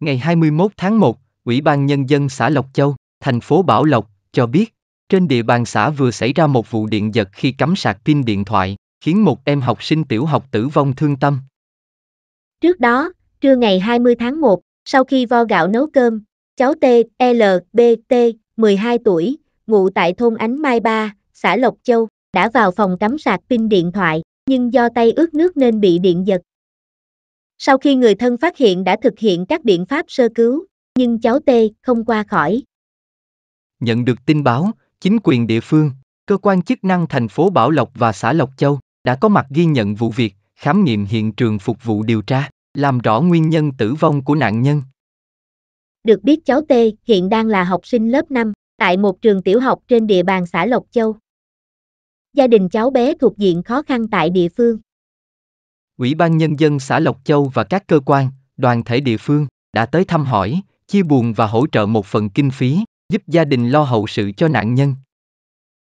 Ngày 21 tháng 1, Ủy ban Nhân dân xã Lộc Châu, thành phố Bảo Lộc, cho biết, trên địa bàn xã vừa xảy ra một vụ điện giật khi cắm sạc pin điện thoại, khiến một em học sinh tiểu học tử vong thương tâm. Trước đó, trưa ngày 20 tháng 1, sau khi vo gạo nấu cơm, cháu T, L, B, T, 12 tuổi, ngụ tại thôn Ánh Mai 3, xã Lộc Châu, đã vào phòng cắm sạc pin điện thoại, nhưng do tay ướt nước nên bị điện giật. Sau khi người thân phát hiện đã thực hiện các biện pháp sơ cứu, nhưng cháu T không qua khỏi. Nhận được tin báo, chính quyền địa phương, cơ quan chức năng thành phố Bảo Lộc và xã Lộc Châu đã có mặt ghi nhận vụ việc, khám nghiệm hiện trường phục vụ điều tra, làm rõ nguyên nhân tử vong của nạn nhân. Được biết cháu T hiện đang là học sinh lớp 5 tại một trường tiểu học trên địa bàn xã Lộc Châu. Gia đình cháu bé thuộc diện khó khăn tại địa phương. Ủy ban Nhân dân xã Lộc Châu và các cơ quan, đoàn thể địa phương đã tới thăm hỏi, chia buồn và hỗ trợ một phần kinh phí, giúp gia đình lo hậu sự cho nạn nhân.